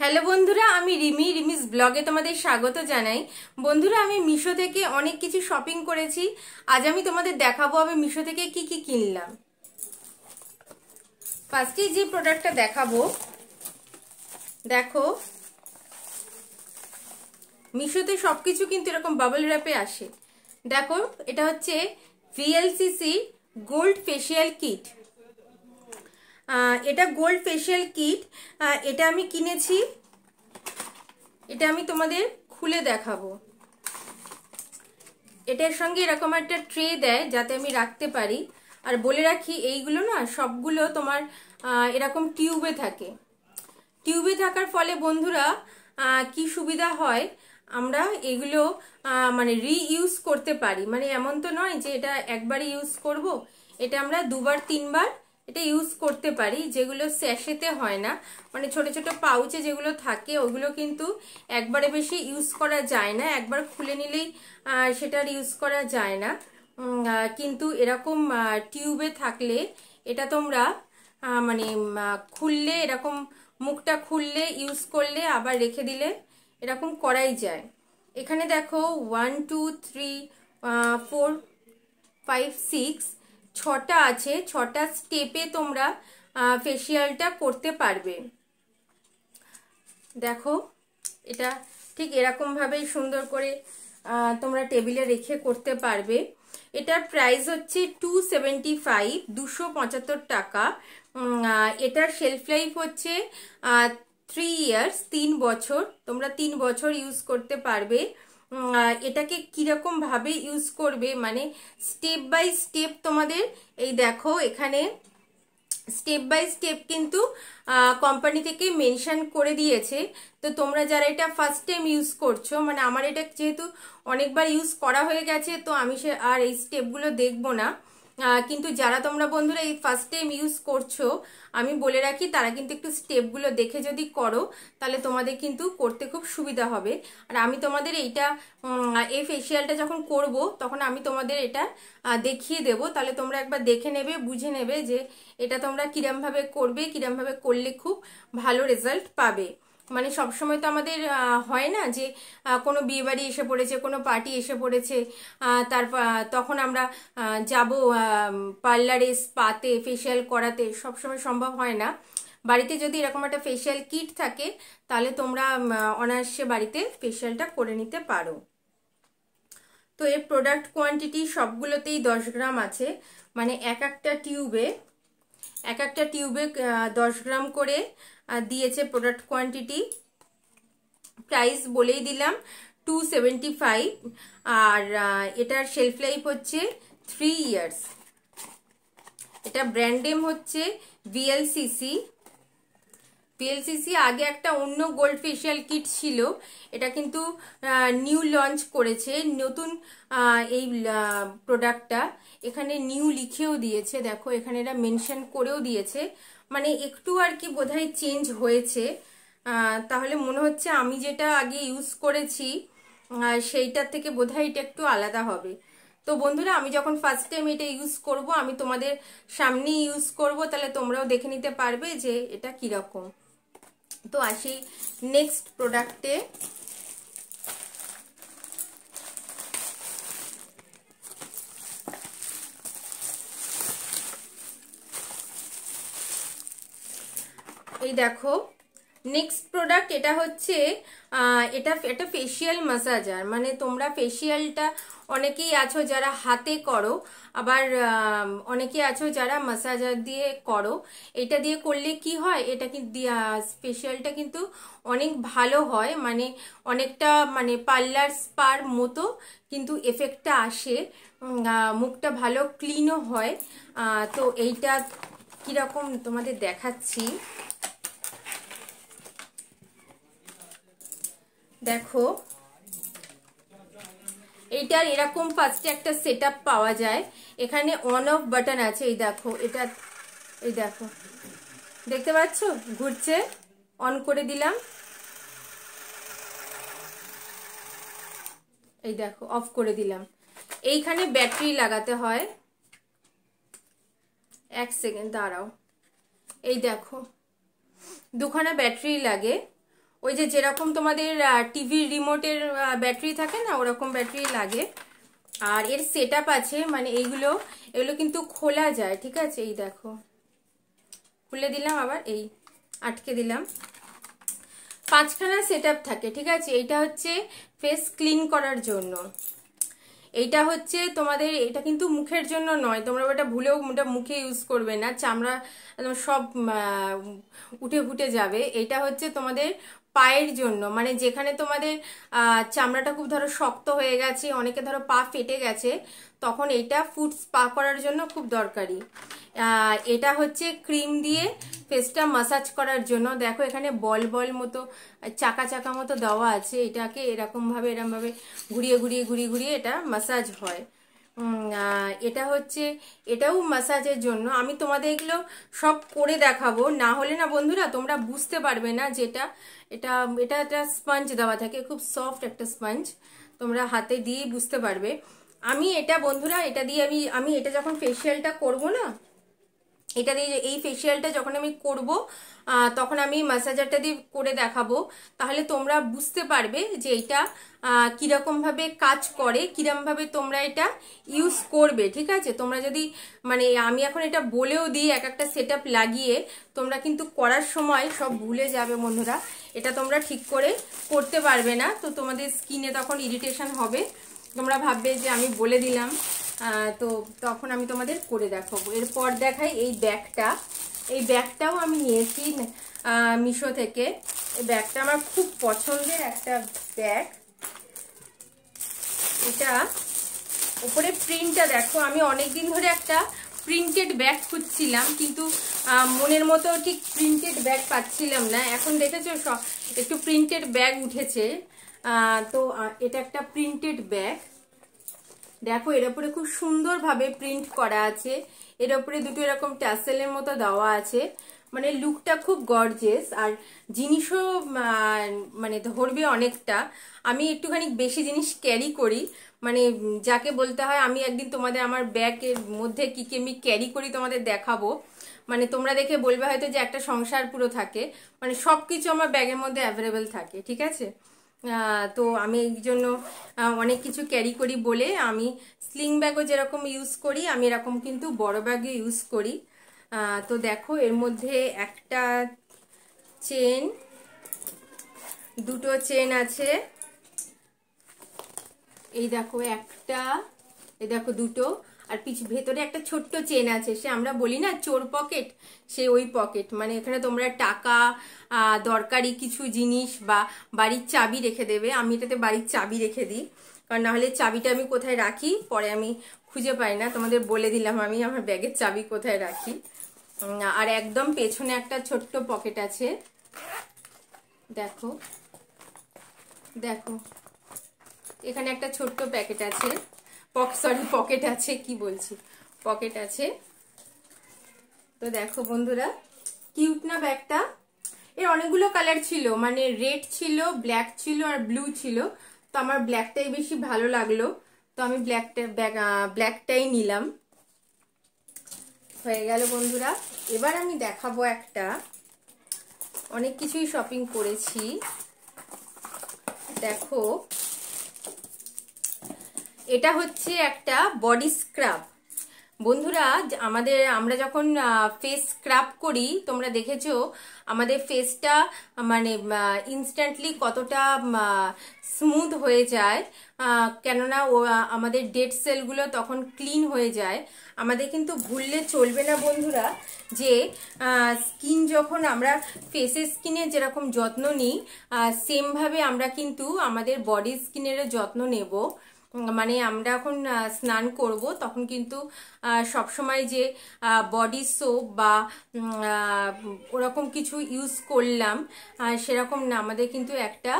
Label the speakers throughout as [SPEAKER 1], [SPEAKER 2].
[SPEAKER 1] Hello বন্ধুরা আমি রিমি রিমিস ব্লগে তোমাদের স্বাগত জানাই বন্ধুরা আমি মিশো থেকে অনেক কিছু শপিং করেছি আজ আমি তোমাদের দেখাবো আমি মিশো থেকে কি কি কিনলাম ফার্স্টে যে প্রোডাক্টটা দেখাবো দেখো মিশোতে সব কিছু কিন্তু এরকম বাবল র্যাপে আসে দেখো এটা হচ্ছে ভিএলসিসি গোল্ড ফেসিয়াল কিট এটা গোল্ড ফেশিয়াল কিট এটা আমি কিনেছি এটা আমি তোমাদের খুলে দেখাবো এটার সঙ্গে এরকম একটা ট্রে দেয় যাতে আমি রাখতে পারি আর বলে রাখি এইগুলো না সবগুলো তোমার এরকম টিউবে থাকে টিউবে থাকার ফলে বন্ধুরা কি সুবিধা হয় আমরা এগুলো মানে রিইউজ করতে পারি মানে এমন তো নয় যে এটা একবারই ইউজ করব। এটা আমরা দুবার তিনবার এটা ইউজ করতে পারি যেগুলো স্যাশেতে হয় না মানে ছোট ছোট পাউচে যেগুলো থাকে ওগুলো কিন্তু একবারে বেশি ইউজ করা যায় না একবার খুলে নিলেই সেটার ইউজ করা যায় না কিন্তু এরকম টিউবে থাকলে এটা তোমরা মানে খুললে এরকম মুখটা খুললে ইউজ করলে আবার রেখে দিলে এরকম করাই যায় এখানে দেখো one two three four five six ছটা আছে ছটা স্টেপে তোমরা ফেসিয়ালটা করতে পারবে দেখো এটা ঠিক এরকমভাবেই সুন্দর করে তোমরা টেবিলে রেখে করতে পারবে এটার প্রাইস হচ্ছে টু সেভেন্টি ফাইভ দুশো পঁচাত্তর টাকা এটার সেলফ লাইফ হচ্ছে থ্রি ইয়ার্স তিন বছর তোমরা তিন বছর ইউজ করতে পারবে এটাকে কীরকমভাবে ইউজ করবে মানে স্টেপ বাই স্টেপ তোমাদের এই দেখো এখানে স্টেপ বাই স্টেপ কিন্তু কোম্পানি থেকে মেনশান করে দিয়েছে তো তোমরা যারা এটা ফার্স্ট টাইম ইউজ করছো মানে আমার এটা যেহেতু অনেকবার ইউজ করা হয়ে গেছে তো আমি সে আর এই স্টেপগুলো দেখবো না কিন্তু যারা তোমরা বন্ধুরা এই ফার্স্ট টাইম ইউজ করছো আমি বলে রাখি তারা কিন্তু একটু স্টেপগুলো দেখে যদি করো তাহলে তোমাদের কিন্তু করতে খুব সুবিধা হবে আর আমি তোমাদের এইটা এই ফেসিয়ালটা যখন করব তখন আমি তোমাদের এটা দেখিয়ে দেব তাহলে তোমরা একবার দেখে নেবে বুঝে নেবে যে এটা তোমরা কিরমভাবে করবে কিরমভাবে করলে খুব ভালো রেজাল্ট পাবে মানে সবসময় তো আমাদের হয় না যে কোনো বিয়েবাড়ি এসে পড়েছে কোনো পার্টি এসে পড়েছে তারপর তখন আমরা যাব পার্লারে স্পাতে ফেশিয়াল করাতে সবসময় সম্ভব হয় না বাড়িতে যদি এরকম একটা ফেশিয়াল কিট থাকে তাহলে তোমরা অনায়াসে বাড়িতে ফেশিয়ালটা করে নিতে পারো তো এর প্রোডাক্ট কোয়ান্টিটি সবগুলোতেই দশ গ্রাম আছে মানে এক একটা টিউবে এক একটা টিউবে দশ গ্রাম করে দিয়েছে প্রোডাক্ট কোয়ান্টিটি প্রাইস বলেই দিলাম টু আর এটার শেলফ লাইফ হচ্ছে থ্রি ইয়ার্স এটা ব্র্যান্ডেম হচ্ছে ভিএলসিসি ভিএলসিসি আগে একটা অন্য গোল্ড ফেশিয়াল কিট ছিল এটা কিন্তু নিউ লঞ্চ করেছে নতুন এই প্রোডাক্টটা এখানে নিউ লিখেও দিয়েছে দেখো এখানে এটা মেনশন করেও দিয়েছে মানে একটু আর কি বোধহয় চেঞ্জ হয়েছে তাহলে মনে হচ্ছে আমি যেটা আগে ইউজ করেছি সেইটার থেকে বোধহয় এটা একটু আলাদা হবে তো বন্ধুরা আমি যখন ফার্স্ট টাইম এটা ইউজ করব আমি তোমাদের সামনে ইউজ করব তাহলে তোমরাও দেখে নিতে পারবে যে এটা কীরকম তো আসি নেক্সট প্রোডাক্টে এই দেখো নেক্সট প্রোডাক্ট এটা হচ্ছে এটা একটা ফেশিয়াল মাসাজার মানে তোমরা ফেশিয়ালটা অনেকেই আছো যারা হাতে করো আবার অনেকেই আছো যারা মাসাজার দিয়ে করো এটা দিয়ে করলে কি হয় এটা কিন্তু ফেসিয়ালটা কিন্তু অনেক ভালো হয় মানে অনেকটা মানে পার্লার স্পার মতো কিন্তু এফেক্টটা আসে মুখটা ভালো ক্লিনও হয় তো এইটা কীরকম তোমাদের দেখাচ্ছি দেখো এটার এরকম ফার্স্টে একটা সেট পাওয়া যায় এখানে অন অফ বাটন আছে এই দেখো এটা এই দেখো দেখতে পাচ্ছ ঘুরছে অন করে দিলাম এই দেখো অফ করে দিলাম এইখানে ব্যাটারি লাগাতে হয় এক সেকেন্ড দাঁড়াও এই দেখো দুখানা ব্যাটারি লাগে ওই যে যেরকম তোমাদের টিভির রিমোটের ব্যাটারি থাকে না ওরকম ব্যাটারি লাগে আর এর সেট আছে মানে এইগুলো এগুলো কিন্তু খোলা যায় ঠিক আছে এই দেখো খুলে দিলাম আবার এই আটকে দিলাম পাঁচখানা সেট থাকে ঠিক আছে এইটা হচ্ছে ফেস ক্লিন করার জন্য এইটা হচ্ছে তোমাদের এটা কিন্তু মুখের জন্য নয় তোমরা ওটা ভুলেও ওটা মুখে ইউজ করবে না চামড়া সব উঠে ফুটে যাবে এটা হচ্ছে তোমাদের পায়ের জন্য মানে যেখানে তোমাদের চামড়াটা খুব ধরো শক্ত হয়ে গেছে অনেকে ধরো পা ফেটে গেছে তখন এটা ফুড স্পা করার জন্য খুব দরকারি এটা হচ্ছে ক্রিম দিয়ে ফেসটা মাসাজ করার জন্য দেখো এখানে বল বল মতো চাকা চাকা মতো দেওয়া আছে এটাকে এরকমভাবে এরকমভাবে ঘুরিয়ে ঘুরিয়ে ঘুরিয়ে ঘুরিয়ে এটা মাসাজ হয় এটা হচ্ছে এটাও ম্যাসাজের জন্য আমি তোমাদের এগুলো সব করে দেখাবো না হলে না বন্ধুরা তোমরা বুঝতে পারবে না যেটা এটা এটা একটা স্পঞ্জ দেওয়া থাকে খুব সফট একটা স্পঞ্জ তোমরা হাতে দিয়ে বুঝতে পারবে আমি এটা বন্ধুরা এটা দিয়ে আমি আমি এটা যখন ফেসিয়ালটা করব না এটা দিয়ে এই ফেসিয়ালটা যখন আমি করব তখন আমি ম্যাসাজারটা দিয়ে করে দেখাবো তাহলে তোমরা বুঝতে পারবে যে এটা কীরকমভাবে কাজ করে কীরকমভাবে তোমরা এটা ইউজ করবে ঠিক আছে তোমরা যদি মানে আমি এখন এটা বলেও দিই এক একটা সেট লাগিয়ে তোমরা কিন্তু করার সময় সব ভুলে যাবে বন্ধুরা এটা তোমরা ঠিক করে করতে পারবে না তো তোমাদের স্কিনে তখন ইরিটেশন হবে তোমরা ভাববে যে আমি বলে দিলাম তো তখন আমি তোমাদের করে দেখাবো এরপর দেখাই এই ব্যাগটা এই ব্যাগটাও আমি নিয়েছি মিশো থেকে এই ব্যাগটা আমার খুব পছন্দের একটা ব্যাগ এটা উপরে প্রিন্টটা দেখো আমি অনেক দিন ধরে একটা প্রিন্টেড ব্যাগ খুঁজছিলাম কিন্তু মনের মতো ঠিক প্রিন্টেড ব্যাগ পাচ্ছিলাম না এখন দেখেছো একটু প্রিন্টেড ব্যাগ উঠেছে তো এটা একটা প্রিন্টেড ব্যাগ দেখো এর ওপরে খুব সুন্দরভাবে প্রিন্ট করা আছে এর ওপরে দুটো এরকম ট্যাসেলের মতো দেওয়া আছে মানে লুকটা খুব গর্জেস আর জিনিসও মানে ধরবে অনেকটা আমি একটুখানি বেশি জিনিস ক্যারি করি মানে যাকে বলতে হয় আমি একদিন তোমাদের আমার ব্যাগের মধ্যে কী কী আমি ক্যারি করি তোমাদের দেখাবো মানে তোমরা দেখে বলবে হয়তো যে একটা সংসার পুরো থাকে মানে সব কিছু আমার ব্যাগের মধ্যে অ্যাভেলেবেল থাকে ঠিক আছে তো আমি এই জন্য অনেক কিছু ক্যারি করি বলে আমি স্লিং ব্যাগও যেরকম ইউজ করি আমি এরকম কিন্তু বড় ব্যাগও ইউজ করি তো দেখো এর মধ্যে একটা চেন দুটো চেন আছে এই দেখো একটা এই দেখো দুটো আর পিছ ভেতরে একটা ছোট্ট চেন আছে সে আমরা বলি না চোর পকেট সে ওই পকেট মানে এখানে তোমরা টাকা দরকারি কিছু জিনিস বা বাড়ির চাবি রেখে দেবে আমি এটাতে বাড়ির চাবি রেখে দিই কারণ নাহলে চাবিটা আমি কোথায় রাখি পরে আমি খুঁজে পাই না তোমাদের বলে দিলাম আমি আমার ব্যাগের চাবি কোথায় রাখি আর একদম পেছনে একটা ছোট্ট পকেট আছে দেখো দেখো এখানে একটা ছোট্ট প্যাকেট আছে পক সরি পকেট আছে কি বলছি পকেট আছে তো দেখো বন্ধুরা কিউট না ব্যাগটা এর অনেকগুলো কালার ছিল মানে রেড ছিল ব্ল্যাক ছিল আর ব্লু ছিল তো আমার ব্ল্যাকটাই বেশি ভালো লাগলো তো আমি ব্ল্যাকটা ব্যাগ ব্ল্যাকটাই নিলাম হয়ে গেল বন্ধুরা এবার আমি দেখাবো একটা অনেক কিছুই শপিং করেছি দেখো এটা হচ্ছে একটা বডি স্ক্রাব বন্ধুরা আমাদের আমরা যখন ফেস স্ক্রাব করি তোমরা দেখেছো আমাদের ফেসটা মানে ইনস্ট্যান্টলি কতটা স্মুথ হয়ে যায় কেননা ও আমাদের ডেড সেলগুলো তখন ক্লিন হয়ে যায় আমাদের কিন্তু ভুললে চলবে না বন্ধুরা যে স্কিন যখন আমরা ফেসের স্কিনে যেরকম যত্ন নিই সেমভাবে আমরা কিন্তু আমাদের বডি স্কিনেরও যত্ন নেব মানে আমরা এখন স্নান করব তখন কিন্তু সব সময় যে বডি সোপ বা ওরকম কিছু ইউজ করলাম সেরকম না আমাদের কিন্তু একটা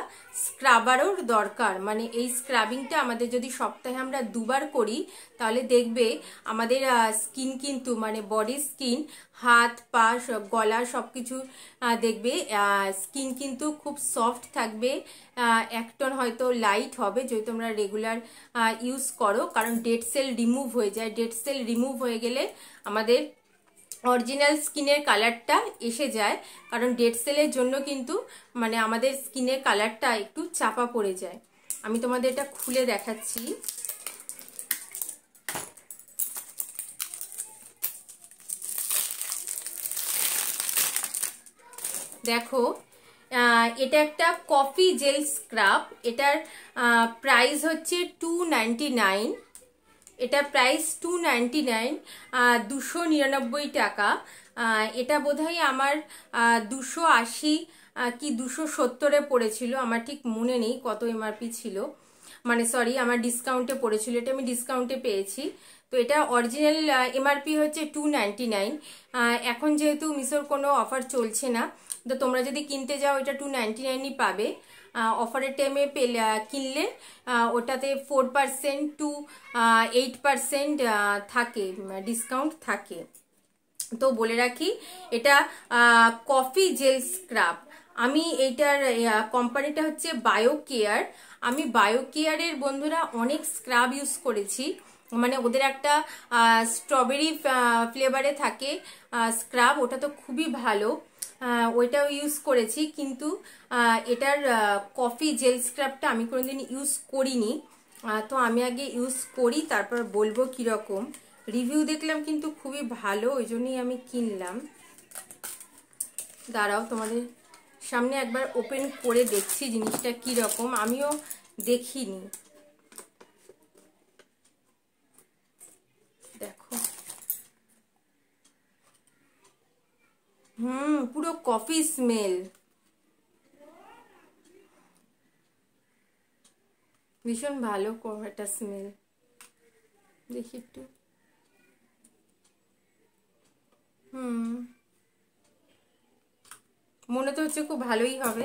[SPEAKER 1] স্ক্রাবারও দরকার মানে এই স্ক্রাবিংটা আমাদের যদি সপ্তাহে আমরা দুবার করি তাহলে দেখবে আমাদের স্কিন কিন্তু মানে বডি স্কিন হাত পা সব গলা সব কিছু দেখবে স্কিন কিন্তু খুব সফট থাকবে একটন হয়তো লাইট হবে যদি তোমরা রেগুলার ইউজ করো কারণ ডেড সেল রিমুভ হয়ে যায় ডেড সেল রিমুভ হয়ে গেলে আমাদের অরিজিনাল স্কিনের কালারটা এসে যায় কারণ ডেড সেলের জন্য কিন্তু মানে আমাদের স্কিনের কালারটা একটু চাপা পড়ে যায় আমি তোমাদের এটা খুলে দেখাচ্ছি দেখো এটা একটা কফি জেল স্ক্রাব এটার প্রাইস হচ্ছে টু এটা প্রাইস টু নাইনটি নাইন দুশো নিরানব্বই টাকা এটা বোধহয় আমার দুশো আশি কি দুশো সত্তরে পড়েছিল আমার ঠিক মনে নেই কত এমআরপি ছিল মানে সরি আমার ডিসকাউন্টে পড়েছিল এটা আমি ডিসকাউন্টে পেয়েছি তো এটা অরিজিনাল এমআরপি হচ্ছে টু এখন যেহেতু মিশোর কোনো অফার চলছে না তো তোমরা যদি কিনতে যাও এটা টু নাইনটি নাইনই পাবে অফারের টাইমে পেলে কিনলে ওটাতে four percent to eight percent থাকে ডিসকাউন্ট থাকে তো বলে রাখি এটা কফি জেল স্ক্রাব আমি এইটার কোম্পানিটা হচ্ছে বায়ো কেয়ার আমি বায়ো কেয়ারের বন্ধুরা অনেক স্ক্রাব ইউজ করেছি মানে ওদের একটা স্ট্রবেরি ফ্লেভারে থাকে স্ক্রাব ওটা তো খুবই ভালো ওইটাও ইউজ করেছি কিন্তু এটার কফি জেল স্ক্রাবটা আমি কোনোদিন ইউজ করিনি তো আমি আগে ইউজ করি তারপর বলবো কীরকম রিভিউ দেখলাম কিন্তু খুবই ভালো ওই জন্যই আমি কিনলাম দাঁড়াও তোমাদের সামনে একবার ওপেন করে দেখছি জিনিসটা কীরকম আমিও দেখিনি কফি স্মেল ভীষণ ভালো একটা স্মেল দেখি একটু হুম মনে তো হচ্ছে খুব ভালোই হবে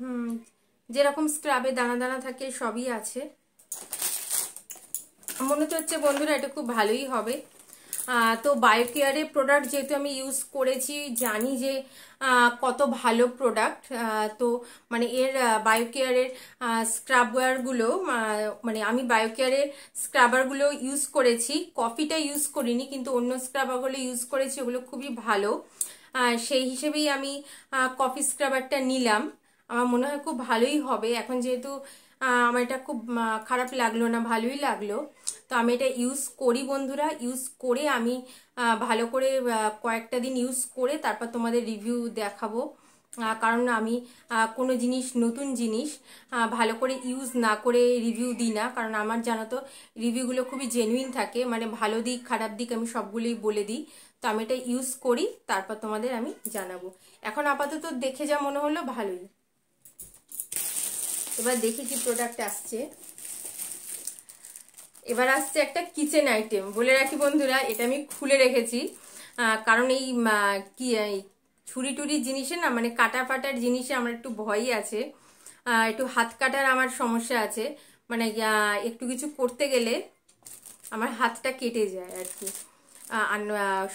[SPEAKER 1] হুম যেরকম স্ক্রাবে দানা দানা থাকে সবই আছে মনে তো হচ্ছে বন্ধুরা এটা খুব ভালোই হবে তো বায়োকেয়ারের প্রোডাক্ট যেহেতু আমি ইউজ করেছি জানি যে কত ভালো প্রোডাক্ট তো মানে এর বায়োকেয়ারের স্ক্রাবওয়ারগুলো মানে আমি বায়োকেয়ারের স্ক্রাবারগুলো ইউজ করেছি কফিটা ইউজ করিনি কিন্তু অন্য স্ক্রাবারগুলো ইউজ করেছি ওগুলো খুবই ভালো সেই হিসেবেই আমি কফি স্ক্রাবারটা নিলাম আমার মনে হয় খুব ভালোই হবে এখন যেহেতু আমার এটা খুব খারাপ লাগলো না ভালোই লাগলো তো আমি এটা ইউজ করি বন্ধুরা ইউজ করে আমি ভালো করে কয়েকটা দিন ইউজ করে তারপর তোমাদের রিভিউ দেখাবো কারণ আমি কোনো জিনিস নতুন জিনিস ভালো করে ইউজ না করে রিভিউ দিই না কারণ আমার জানো তো রিভিউগুলো খুবই জেনুইন থাকে মানে ভালো দিক খারাপ দিক আমি সবগুলোই বলে দিই তো আমি এটা ইউজ করি তারপর তোমাদের আমি জানাবো এখন আপাতত দেখে যা মনে হলো ভালোই এবার দেখি কি প্রোডাক্ট আসছে এবার আসছে একটা কিচেন আইটেম বলে রাখি বন্ধুরা এটা আমি খুলে রেখেছি কারণ এই কি ছুরি টুরি জিনিসে না মানে কাটা ফাটার জিনিসে আমার একটু ভয়ই আছে একটু হাত কাটার আমার সমস্যা আছে মানে একটু কিছু করতে গেলে আমার হাতটা কেটে যায় আর কি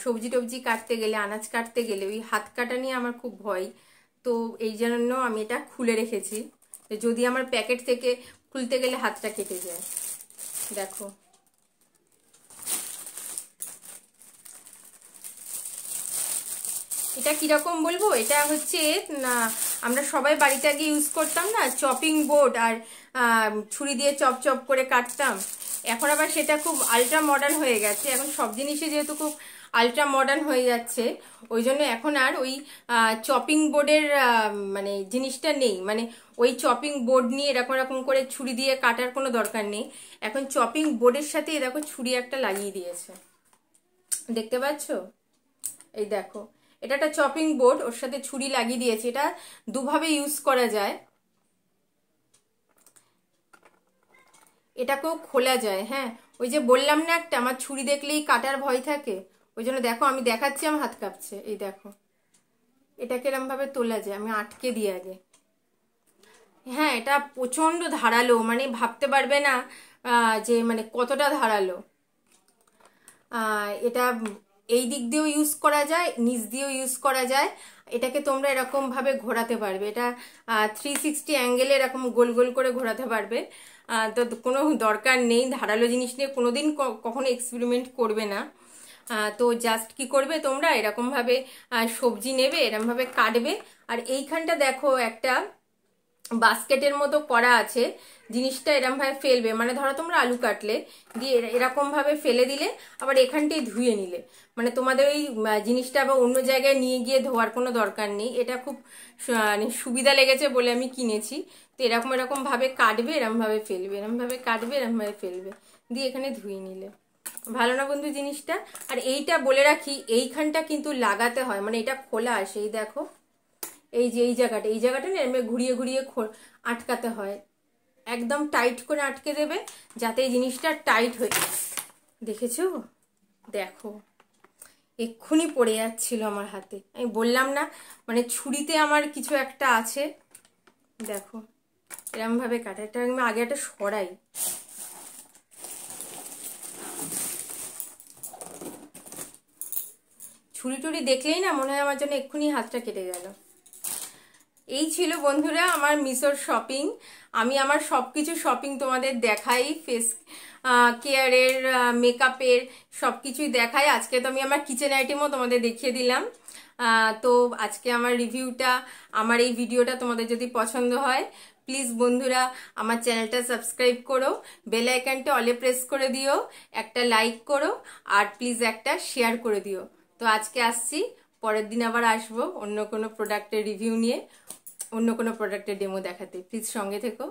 [SPEAKER 1] সবজি টবজি কাটতে গেলে আনাজ কাটতে গেলে ওই হাত কাটা নিয়ে আমার খুব ভয় তো এই জন্য আমি এটা খুলে রেখেছি যদি আমার প্যাকেট থেকে খুলতে গেলে হাতটা কেটে যায় দেখো এটা কিরকম বলবো এটা হচ্ছে আমরা সবাই বাড়িতে আগে ইউজ করতাম না চপিং বোর্ড আর ছুরি দিয়ে চপ চপ করে কাটতাম এখন আবার সেটা খুব আলট্রা মডার্ন হয়ে গেছে এখন সব জিনিসে যেহেতু খুব আলট্রা মডার্ন হয়ে যাচ্ছে ওই জন্য এখন আর ওই চপিং বোর্ডের মানে জিনিসটা নেই মানে ওই চপিং বোর্ড নিয়ে এরকম এরকম করে ছুরি দিয়ে কাটার কোনো দরকার নেই এখন চপিং বোর্ডের সাথে দেখো ছুরি একটা লাগিয়ে দিয়েছে দেখতে পাচ্ছ এই দেখো এটা একটা চপিং বোর্ড ওর সাথে ছুরি লাগিয়ে দিয়েছে এটা দুভাবে ইউজ করা যায় এটাকেও খোলা যায় হ্যাঁ ওই যে বললাম না একটা আমার ছুরি দেখলেই কাটার ভয় থাকে ওই জন্য দেখো আমি দেখাচ্ছি আমার হাত কাঁপছে এই দেখো এটাকে এরমভাবে তোলা যায় আমি আটকে দিই আগে হ্যাঁ এটা প্রচণ্ড ধারালো মানে ভাবতে পারবে না যে মানে কতটা ধারালো এটা এই দিক দিয়েও ইউজ করা যায় নিচ দিয়েও ইউজ করা যায় এটাকে তোমরা এরকমভাবে ঘোরাতে পারবে এটা থ্রি সিক্সটি অ্যাঙ্গেলে এরকম গোল গোল করে ঘোরাতে পারবে তো কোনো দরকার নেই ধারালো জিনিস নিয়ে কোনো দিন কখনো এক্সপেরিমেন্ট করবে না তো জাস্ট কি করবে তোমরা এরকমভাবে সবজি নেবে এরকমভাবে কাটবে আর এইখানটা দেখো একটা বাস্কেটের মতো করা আছে জিনিসটা এরমভাবে ফেলবে মানে ধরো তোমরা আলু কাটলে দিয়ে এরকমভাবে ফেলে দিলে আবার এখানটায় ধুয়ে নিলে মানে তোমাদের ওই জিনিসটা আবার অন্য জায়গায় নিয়ে গিয়ে ধোয়ার কোনো দরকার নেই এটা খুব মানে সুবিধা লেগেছে বলে আমি কিনেছি তো এরকম এরকমভাবে কাটবে এরমভাবে ফেলবে এরমভাবে কাটবে এরমভাবে ফেলবে দিয়ে এখানে ধুয়ে নিলে ভালো না বন্ধু জিনিসটা আর এইটা বলে রাখি এইখানটা কিন্তু লাগাতে হয় মানে এটা খোলা সেই দেখো এই যে এই জায়গাটা এই জায়গাটা না ঘুরিয়ে ঘুরিয়ে আটকাতে হয় একদম টাইট করে আটকে দেবে যাতে এই জিনিসটা টাইট হয়ে দেখেছো দেখো এক্ষুনি পড়ে যাচ্ছিল আমার হাতে আমি বললাম না মানে ছুরিতে আমার কিছু একটা আছে দেখো এরমভাবে কাটা এটা আমি আগে একটা সরাই ছুরি টুরি দেখলেই না মনে হয় আমার জন্য এক্ষুনি হাতটা কেটে গেল এই ছিল বন্ধুরা আমার মিশোর শপিং আমি আমার সব কিছু শপিং তোমাদের দেখাই ফেস কেয়ারের মেকআপের সব কিছুই দেখাই আজকে তো আমি আমার কিচেন আইটেমও তোমাদের দেখিয়ে দিলাম তো আজকে আমার রিভিউটা আমার এই ভিডিওটা তোমাদের যদি পছন্দ হয় প্লিজ বন্ধুরা আমার চ্যানেলটা সাবস্ক্রাইব করো বেল আইকনটা অলে প্রেস করে দিও একটা লাইক করো আর প্লিজ একটা শেয়ার করে দিও তো আজকে আসছি পরের দিন আবার আসব অন্য কোনো প্রোডাক্টের রিভিউ নিয়ে অন্য কোনো প্রোডাক্টের ডেমো দেখাতে প্লিজ সঙ্গে থেকো